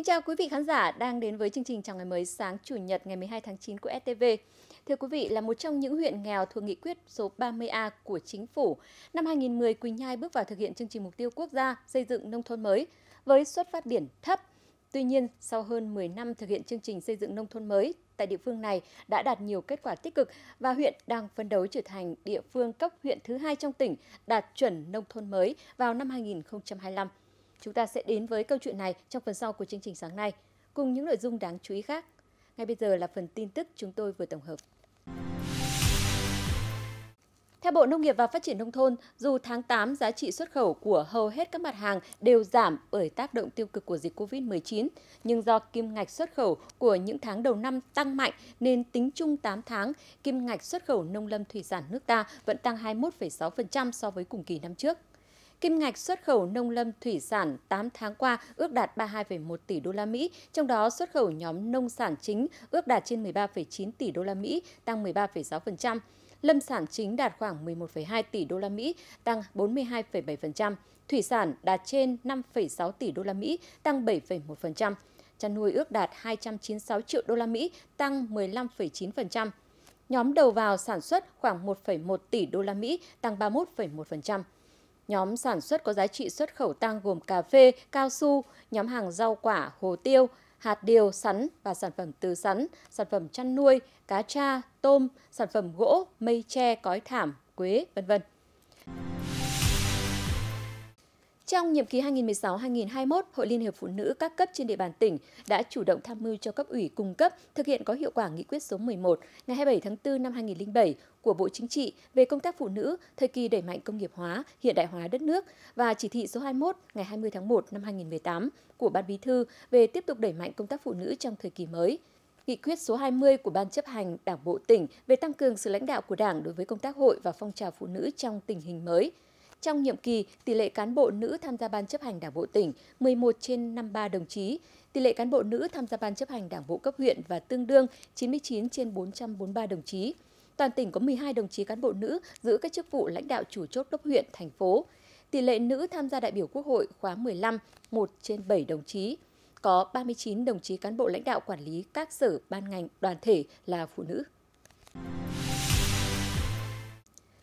Kính chào quý vị khán giả đang đến với chương trình chào ngày mới sáng Chủ nhật ngày 12 tháng 9 của STV. Thưa quý vị, là một trong những huyện nghèo thuộc nghị quyết số 30A của chính phủ, năm 2010 Quỳnh Nhai bước vào thực hiện chương trình mục tiêu quốc gia xây dựng nông thôn mới với xuất phát điểm thấp. Tuy nhiên, sau hơn 10 năm thực hiện chương trình xây dựng nông thôn mới, tại địa phương này đã đạt nhiều kết quả tích cực và huyện đang phấn đấu trở thành địa phương cấp huyện thứ hai trong tỉnh đạt chuẩn nông thôn mới vào năm 2025. Chúng ta sẽ đến với câu chuyện này trong phần sau của chương trình sáng nay, cùng những nội dung đáng chú ý khác. Ngay bây giờ là phần tin tức chúng tôi vừa tổng hợp. Theo Bộ Nông nghiệp và Phát triển Nông thôn, dù tháng 8 giá trị xuất khẩu của hầu hết các mặt hàng đều giảm bởi tác động tiêu cực của dịch COVID-19, nhưng do kim ngạch xuất khẩu của những tháng đầu năm tăng mạnh nên tính chung 8 tháng, kim ngạch xuất khẩu nông lâm thủy sản nước ta vẫn tăng 21,6% so với cùng kỳ năm trước. Kim ngạch xuất khẩu nông lâm thủy sản 8 tháng qua ước đạt 32,1 tỷ đô la Mỹ, trong đó xuất khẩu nhóm nông sản chính ước đạt trên 13,9 tỷ đô la Mỹ, tăng 13,6%. Lâm sản chính đạt khoảng 11,2 tỷ đô la Mỹ, tăng 42,7%. Thủy sản đạt trên 5,6 tỷ đô la Mỹ, tăng 7,1%. Chăn nuôi ước đạt 296 triệu đô la Mỹ, tăng 15,9%. Nhóm đầu vào sản xuất khoảng 1,1 tỷ đô la Mỹ, tăng 31,1%. Nhóm sản xuất có giá trị xuất khẩu tăng gồm cà phê, cao su, nhóm hàng rau quả, hồ tiêu, hạt điều, sắn và sản phẩm từ sắn, sản phẩm chăn nuôi, cá tra, tôm, sản phẩm gỗ, mây tre, cói thảm, quế, vân vân. Trong nhiệm kỳ 2016-2021, Hội Liên hiệp Phụ nữ các cấp trên địa bàn tỉnh đã chủ động tham mưu cho cấp ủy cung cấp thực hiện có hiệu quả nghị quyết số 11 ngày 27 tháng 4 năm 2007 của Bộ Chính trị về công tác phụ nữ thời kỳ đẩy mạnh công nghiệp hóa, hiện đại hóa đất nước và chỉ thị số 21 ngày 20 tháng 1 năm 2018 của Ban Bí thư về tiếp tục đẩy mạnh công tác phụ nữ trong thời kỳ mới. Nghị quyết số 20 của Ban chấp hành Đảng Bộ tỉnh về tăng cường sự lãnh đạo của Đảng đối với công tác hội và phong trào phụ nữ trong tình hình mới – trong nhiệm kỳ, tỷ lệ cán bộ nữ tham gia ban chấp hành Đảng bộ tỉnh 11 trên 53 đồng chí, tỷ lệ cán bộ nữ tham gia ban chấp hành Đảng bộ cấp huyện và tương đương 99 trên 443 đồng chí. Toàn tỉnh có 12 đồng chí cán bộ nữ giữ các chức vụ lãnh đạo chủ chốt cấp huyện, thành phố. Tỷ lệ nữ tham gia đại biểu Quốc hội khóa 15, 1 trên 7 đồng chí. Có 39 đồng chí cán bộ lãnh đạo quản lý các sở, ban ngành, đoàn thể là phụ nữ.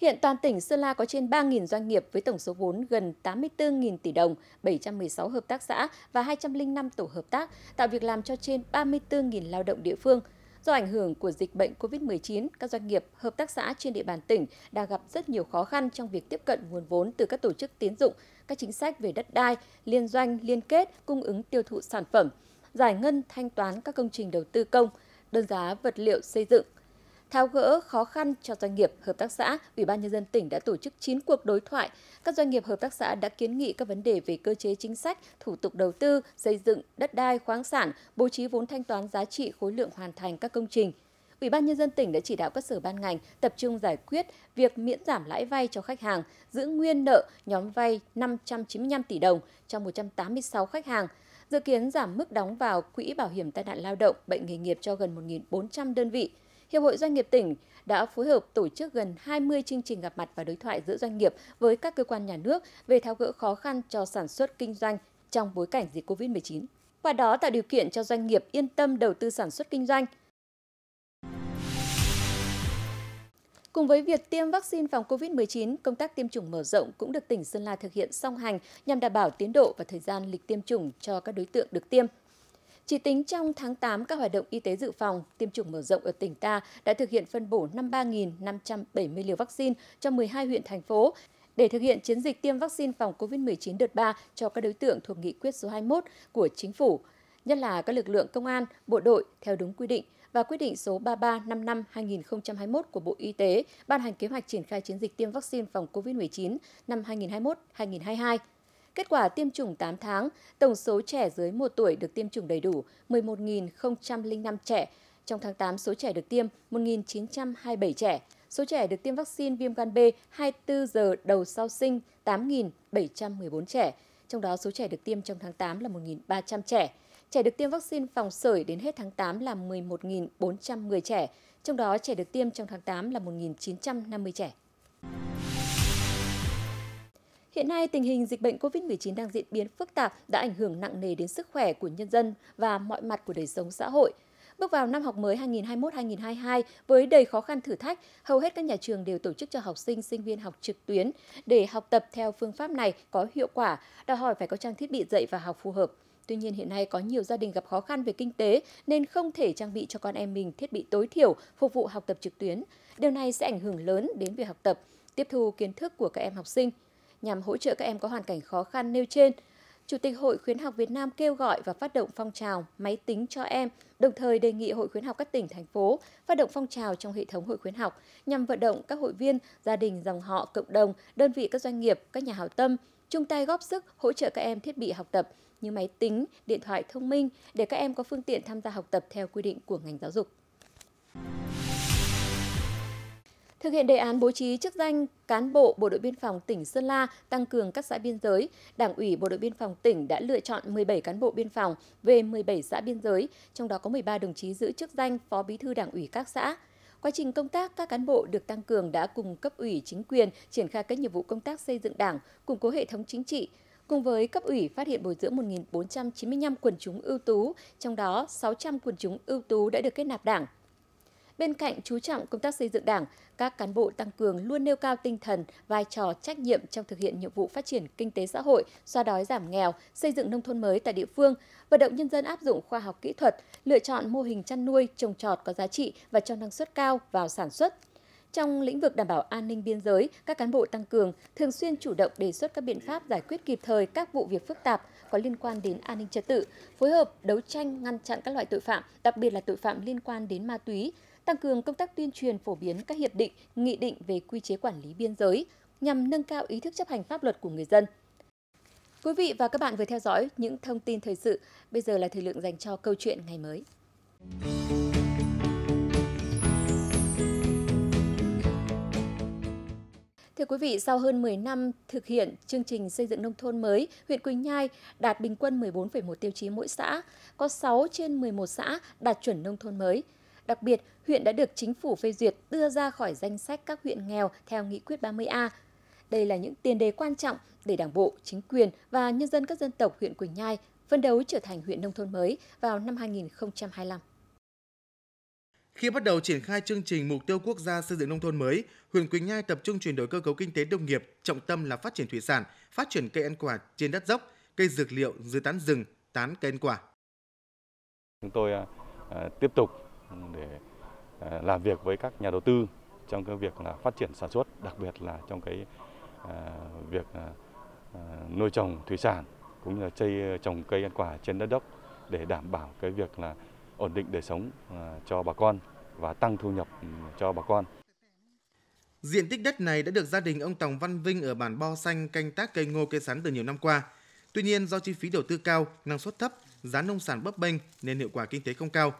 Hiện toàn tỉnh Sơn La có trên 3.000 doanh nghiệp với tổng số vốn gần 84.000 tỷ đồng, 716 hợp tác xã và 205 tổ hợp tác, tạo việc làm cho trên 34.000 lao động địa phương. Do ảnh hưởng của dịch bệnh COVID-19, các doanh nghiệp, hợp tác xã trên địa bàn tỉnh đã gặp rất nhiều khó khăn trong việc tiếp cận nguồn vốn từ các tổ chức tiến dụng, các chính sách về đất đai, liên doanh, liên kết, cung ứng tiêu thụ sản phẩm, giải ngân thanh toán các công trình đầu tư công, đơn giá vật liệu xây dựng, tháo gỡ khó khăn cho doanh nghiệp, hợp tác xã, Ủy ban nhân dân tỉnh đã tổ chức 9 cuộc đối thoại. Các doanh nghiệp hợp tác xã đã kiến nghị các vấn đề về cơ chế chính sách, thủ tục đầu tư, xây dựng, đất đai, khoáng sản, bố trí vốn thanh toán giá trị khối lượng hoàn thành các công trình. Ủy ban nhân dân tỉnh đã chỉ đạo các sở ban ngành tập trung giải quyết việc miễn giảm lãi vay cho khách hàng, giữ nguyên nợ nhóm vay 595 tỷ đồng cho 186 khách hàng, dự kiến giảm mức đóng vào quỹ bảo hiểm tai nạn lao động, bệnh nghề nghiệp cho gần 1.400 đơn vị. Hiệp hội Doanh nghiệp tỉnh đã phối hợp tổ chức gần 20 chương trình gặp mặt và đối thoại giữa doanh nghiệp với các cơ quan nhà nước về tháo gỡ khó khăn cho sản xuất kinh doanh trong bối cảnh dịch COVID-19. Qua đó tạo điều kiện cho doanh nghiệp yên tâm đầu tư sản xuất kinh doanh, Cùng với việc tiêm vaccine phòng COVID-19, công tác tiêm chủng mở rộng cũng được tỉnh Sơn La thực hiện song hành nhằm đảm bảo tiến độ và thời gian lịch tiêm chủng cho các đối tượng được tiêm. Chỉ tính trong tháng 8, các hoạt động y tế dự phòng, tiêm chủng mở rộng ở tỉnh ta đã thực hiện phân bổ 53.570 liều vaccine cho 12 huyện, thành phố để thực hiện chiến dịch tiêm vaccine phòng COVID-19 đợt 3 cho các đối tượng thuộc nghị quyết số 21 của Chính phủ, nhất là các lực lượng công an, bộ đội theo đúng quy định và quyết định số 3355-2021 của Bộ Y tế ban hành kế hoạch triển khai chiến dịch tiêm vaccine phòng COVID-19 năm 2021-2022 Kết quả tiêm chủng 8 tháng, tổng số trẻ dưới 1 tuổi được tiêm chủng đầy đủ 11.005 trẻ. Trong tháng 8, số trẻ được tiêm 1.927 trẻ. Số trẻ được tiêm vaccine viêm gan B 24 giờ đầu sau sinh 8.714 trẻ. Trong đó, số trẻ được tiêm trong tháng 8 là 1.300 trẻ. Trẻ được tiêm vaccine phòng sởi đến hết tháng 8 là 11.410 trẻ. Trong đó, trẻ được tiêm trong tháng 8 là 1.950 trẻ. Hiện nay, tình hình dịch bệnh COVID-19 đang diễn biến phức tạp đã ảnh hưởng nặng nề đến sức khỏe của nhân dân và mọi mặt của đời sống xã hội. Bước vào năm học mới 2021-2022 với đầy khó khăn thử thách, hầu hết các nhà trường đều tổ chức cho học sinh, sinh viên học trực tuyến để học tập theo phương pháp này có hiệu quả, đòi hỏi phải có trang thiết bị dạy và học phù hợp. Tuy nhiên hiện nay có nhiều gia đình gặp khó khăn về kinh tế nên không thể trang bị cho con em mình thiết bị tối thiểu phục vụ học tập trực tuyến. Điều này sẽ ảnh hưởng lớn đến việc học tập, tiếp thu kiến thức của các em học sinh nhằm hỗ trợ các em có hoàn cảnh khó khăn nêu trên. Chủ tịch Hội Khuyến học Việt Nam kêu gọi và phát động phong trào máy tính cho em, đồng thời đề nghị Hội Khuyến học các tỉnh, thành phố phát động phong trào trong hệ thống Hội Khuyến học nhằm vận động các hội viên, gia đình, dòng họ, cộng đồng, đơn vị các doanh nghiệp, các nhà hảo tâm chung tay góp sức hỗ trợ các em thiết bị học tập như máy tính, điện thoại thông minh để các em có phương tiện tham gia học tập theo quy định của ngành giáo dục. Thực hiện đề án bố trí chức danh cán bộ Bộ đội Biên phòng tỉnh Sơn La tăng cường các xã biên giới, Đảng ủy Bộ đội Biên phòng tỉnh đã lựa chọn 17 cán bộ biên phòng về 17 xã biên giới, trong đó có 13 đồng chí giữ chức danh Phó Bí thư Đảng ủy các xã. Quá trình công tác, các cán bộ được tăng cường đã cùng cấp ủy chính quyền triển khai các nhiệm vụ công tác xây dựng đảng, củng cố hệ thống chính trị, cùng với cấp ủy phát hiện bồi dưỡng 1.495 quần chúng ưu tú, trong đó 600 quần chúng ưu tú đã được kết nạp đảng. Bên cạnh chú trọng công tác xây dựng Đảng, các cán bộ tăng cường luôn nêu cao tinh thần, vai trò trách nhiệm trong thực hiện nhiệm vụ phát triển kinh tế xã hội, xoa đói giảm nghèo, xây dựng nông thôn mới tại địa phương, vận động nhân dân áp dụng khoa học kỹ thuật, lựa chọn mô hình chăn nuôi trồng trọt có giá trị và cho năng suất cao vào sản xuất, trong lĩnh vực đảm bảo an ninh biên giới, các cán bộ tăng cường thường xuyên chủ động đề xuất các biện pháp giải quyết kịp thời các vụ việc phức tạp có liên quan đến an ninh trật tự, phối hợp đấu tranh ngăn chặn các loại tội phạm, đặc biệt là tội phạm liên quan đến ma túy, tăng cường công tác tuyên truyền phổ biến các hiệp định, nghị định về quy chế quản lý biên giới nhằm nâng cao ý thức chấp hành pháp luật của người dân. Quý vị và các bạn vừa theo dõi những thông tin thời sự, bây giờ là thời lượng dành cho câu chuyện ngày mới. Thưa quý vị, sau hơn 10 năm thực hiện chương trình xây dựng nông thôn mới, huyện Quỳnh Nhai đạt bình quân 14,1 tiêu chí mỗi xã, có 6 trên 11 xã đạt chuẩn nông thôn mới. Đặc biệt, huyện đã được chính phủ phê duyệt đưa ra khỏi danh sách các huyện nghèo theo nghị quyết 30A. Đây là những tiền đề quan trọng để Đảng bộ, chính quyền và nhân dân các dân tộc huyện Quỳnh Nhai phân đấu trở thành huyện nông thôn mới vào năm 2025. Khi bắt đầu triển khai chương trình mục tiêu quốc gia xây dựng nông thôn mới, huyện Quỳnh Nhai tập trung chuyển đổi cơ cấu kinh tế nông nghiệp, trọng tâm là phát triển thủy sản, phát triển cây ăn quả trên đất dốc, cây dược liệu dưới tán rừng, tán cây ăn quả. Chúng tôi à, tiếp tục để ờ, làm việc với các nhà đầu tư trong cái việc là phát triển sản xuất, đặc biệt là trong cái ờ, việc ờ, nuôi trồng thủy sản cũng như là chây trồng cây ăn quả trên đất đốc để đảm bảo cái việc là ổn định đời sống cho bà con và tăng thu nhập ừ, cho bà con. Diện tích đất này đã được gia đình ông Tòng Văn Vinh ở bản Bo Xanh canh tác cây ngô cây sắn từ nhiều năm qua. Tuy nhiên do chi phí đầu tư cao, năng suất thấp, giá nông sản bấp bênh nên hiệu quả kinh tế không cao.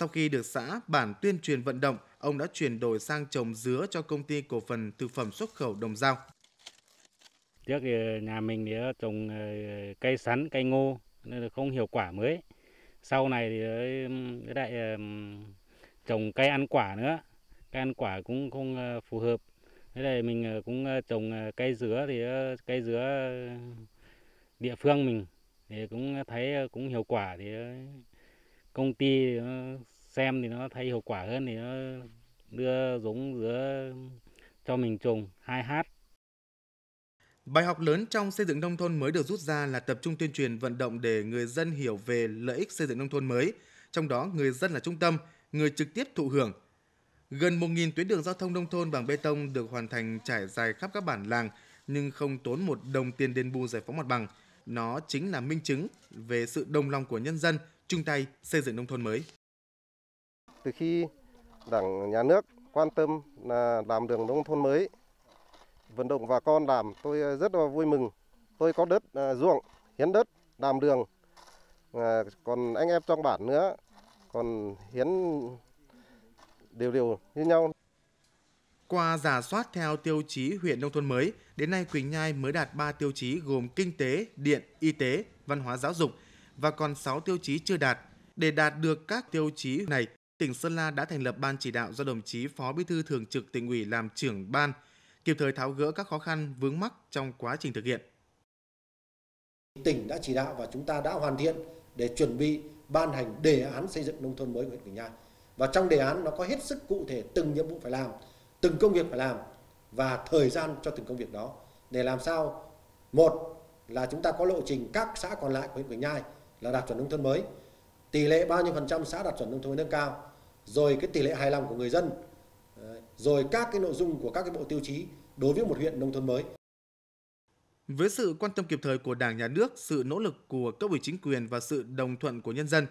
Sau khi được xã bản tuyên truyền vận động, ông đã chuyển đổi sang trồng dứa cho công ty cổ phần thực phẩm xuất khẩu Đồng Giao. Trước nhà mình thì trồng ờ, cây sắn, cây ngô nên không hiệu quả mới. Sau này thì lại trồng cây ăn quả nữa. Cây ăn quả cũng không ờ, phù hợp. Thế này mình ờ, cũng trồng cây dứa thì cây dứa địa phương mình thì cũng thấy cũng hiệu quả thì công ty xem thì nó thấy hiệu quả hơn thì nó đưa giống dứa cho mình trồng 2H. Bài học lớn trong xây dựng nông thôn mới được rút ra là tập trung tuyên truyền vận động để người dân hiểu về lợi ích xây dựng nông thôn mới, trong đó người dân là trung tâm, người trực tiếp thụ hưởng. Gần 1.000 tuyến đường giao thông nông thôn bằng bê tông được hoàn thành trải dài khắp các bản làng nhưng không tốn một đồng tiền đền bù giải phóng mặt bằng – nó chính là minh chứng về sự đồng lòng của nhân dân chung tay xây dựng nông thôn mới. Từ khi Đảng nhà nước quan tâm là làm đường nông thôn mới, vận động bà con làm, tôi rất là vui mừng. Tôi có đất à, ruộng, hiến đất làm đường. À, còn anh em trong bản nữa còn hiến đều đều như nhau. Qua giả soát theo tiêu chí huyện nông thôn mới, đến nay Quỳnh Nhai mới đạt 3 tiêu chí gồm kinh tế, điện, y tế, văn hóa giáo dục và còn 6 tiêu chí chưa đạt. Để đạt được các tiêu chí này, tỉnh Sơn La đã thành lập ban chỉ đạo do đồng chí Phó Bí thư Thường trực tỉnh ủy làm trưởng ban, kịp thời tháo gỡ các khó khăn vướng mắc trong quá trình thực hiện. Tỉnh đã chỉ đạo và chúng ta đã hoàn thiện để chuẩn bị ban hành đề án xây dựng nông thôn mới của huyện Quỳnh Nhai. Và trong đề án nó có hết sức cụ thể từng nhiệm vụ phải làm từng công việc phải làm và thời gian cho từng công việc đó để làm sao một là chúng ta có lộ trình các xã còn lại của huyện Quỳnh Nhai là đạt chuẩn nông thôn mới tỷ lệ bao nhiêu phần trăm xã đạt chuẩn nông thôn mới nâng cao rồi cái tỷ lệ hài lòng của người dân rồi các cái nội dung của các cái bộ tiêu chí đối với một huyện nông thôn mới với sự quan tâm kịp thời của Đảng, Nhà nước, sự nỗ lực của cấp ủy chính quyền và sự đồng thuận của nhân dân,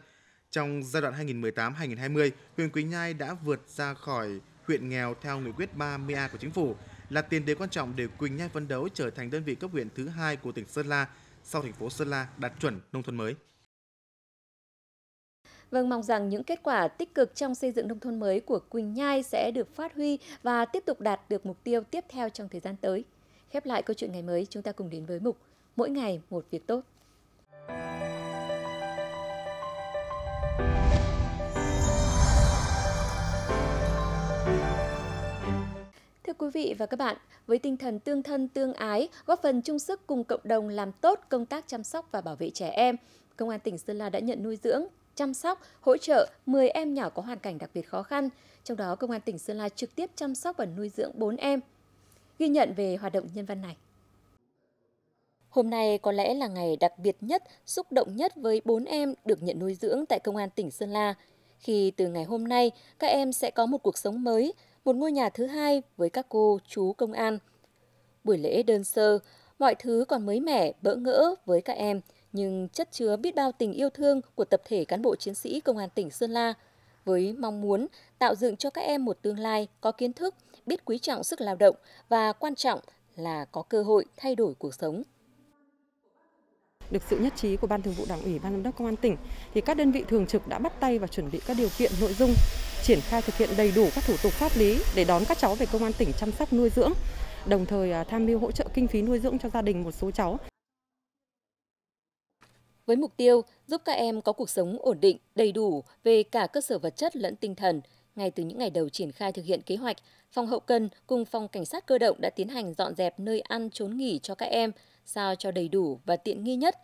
trong giai đoạn 2018-2020, huyện Quỳnh Nhai đã vượt ra khỏi huyện nghèo theo nghị quyết 30A của chính phủ là tiền đề quan trọng để Quỳnh Nhai phấn đấu trở thành đơn vị cấp huyện thứ hai của tỉnh Sơn La sau thành phố Sơn La đạt chuẩn nông thôn mới. Vâng, mong rằng những kết quả tích cực trong xây dựng nông thôn mới của Quỳnh Nhai sẽ được phát huy và tiếp tục đạt được mục tiêu tiếp theo trong thời gian tới. Khép lại câu chuyện ngày mới, chúng ta cùng đến với mục Mỗi ngày một việc tốt. Thưa quý vị và các bạn, với tinh thần tương thân tương ái, góp phần chung sức cùng cộng đồng làm tốt công tác chăm sóc và bảo vệ trẻ em, Công an tỉnh Sơn La đã nhận nuôi dưỡng, chăm sóc, hỗ trợ 10 em nhỏ có hoàn cảnh đặc biệt khó khăn. Trong đó, Công an tỉnh Sơn La trực tiếp chăm sóc và nuôi dưỡng 4 em. Ghi nhận về hoạt động nhân văn này. Hôm nay có lẽ là ngày đặc biệt nhất, xúc động nhất với 4 em được nhận nuôi dưỡng tại Công an tỉnh Sơn La. Khi từ ngày hôm nay, các em sẽ có một cuộc sống mới, một ngôi nhà thứ hai với các cô chú công an. Buổi lễ đơn sơ, mọi thứ còn mới mẻ, bỡ ngỡ với các em, nhưng chất chứa biết bao tình yêu thương của tập thể cán bộ chiến sĩ Công an tỉnh Sơn La với mong muốn tạo dựng cho các em một tương lai có kiến thức, biết quý trọng sức lao động và quan trọng là có cơ hội thay đổi cuộc sống được sự nhất trí của Ban Thường vụ Đảng ủy, Ban Giám đốc Công an tỉnh thì các đơn vị thường trực đã bắt tay và chuẩn bị các điều kiện nội dung triển khai thực hiện đầy đủ các thủ tục pháp lý để đón các cháu về công an tỉnh chăm sóc nuôi dưỡng, đồng thời à, tham mưu hỗ trợ kinh phí nuôi dưỡng cho gia đình một số cháu. Với mục tiêu giúp các em có cuộc sống ổn định, đầy đủ về cả cơ sở vật chất lẫn tinh thần, ngay từ những ngày đầu triển khai thực hiện kế hoạch, phòng hậu cần cùng phòng cảnh sát cơ động đã tiến hành dọn dẹp nơi ăn trốn nghỉ cho các em, sao cho đầy đủ và tiện nghi nhất.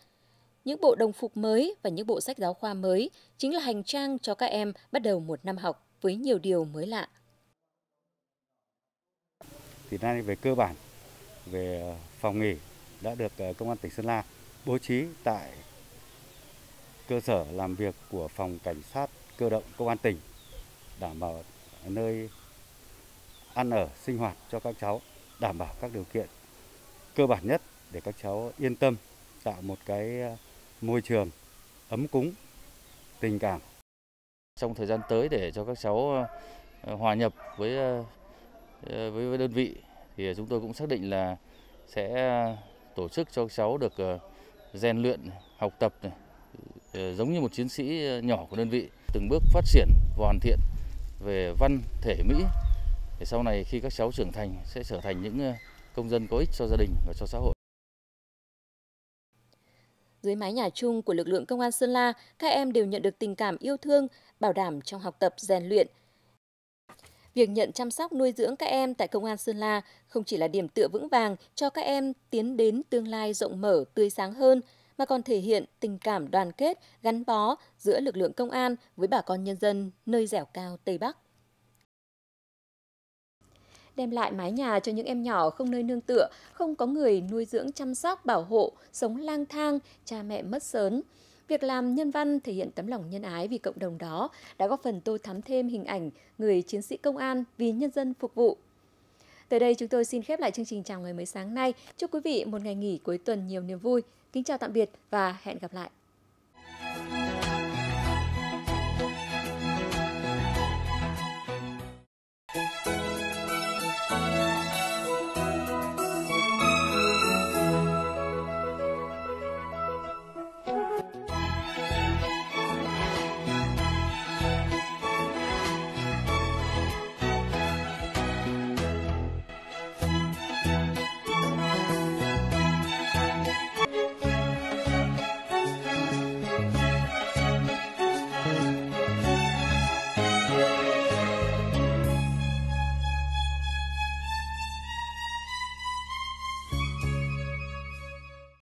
Những bộ đồng phục mới và những bộ sách giáo khoa mới chính là hành trang cho các em bắt đầu một năm học với nhiều điều mới lạ. Thì nay về cơ bản, về phòng nghỉ đã được ờ, Công an tỉnh Sơn La bố trí tại cơ sở làm việc của phòng cảnh sát cơ động công an tỉnh đảm bảo nơi ăn ở sinh hoạt cho các cháu đảm bảo các điều kiện cơ bản nhất để các cháu yên tâm tạo một cái ờ, môi trường ấm cúng, tình cảm. Trong thời gian tới để cho các cháu ờ, ờ, hòa nhập với với đơn vị thì chúng tôi cũng xác định là sẽ tổ chức cho các cháu được rèn luyện, học tập giống như một chiến sĩ nhỏ của đơn vị, từng bước phát triển và hoàn thiện về văn thể mỹ để sau này khi các cháu trưởng thành sẽ trở thành những công dân có ích cho gia đình và cho xã hội. Dưới mái nhà chung của lực lượng công an Sơn La, các em đều nhận được tình cảm yêu thương, bảo đảm trong học tập rèn luyện. Việc nhận chăm sóc nuôi dưỡng các em tại Công an Sơn La không chỉ là điểm tựa vững vàng cho các em tiến đến tương lai rộng mở, tươi sáng hơn, mà còn thể hiện tình cảm đoàn kết, gắn bó giữa lực lượng công an với bà con nhân dân nơi dẻo cao Tây Bắc đem lại mái nhà cho những em nhỏ không nơi nương tựa, không có người nuôi dưỡng chăm sóc, bảo hộ, sống lang thang, cha mẹ mất sớm. Việc làm nhân văn thể hiện tấm lòng nhân ái vì cộng đồng đó đã góp phần tô thắm thêm hình ảnh người chiến sĩ công an vì nhân dân phục vụ. Tới đây chúng tôi xin khép lại chương trình chào ngày mới sáng nay. Chúc quý vị một ngày nghỉ cuối tuần nhiều niềm vui. Kính chào tạm biệt và hẹn gặp lại.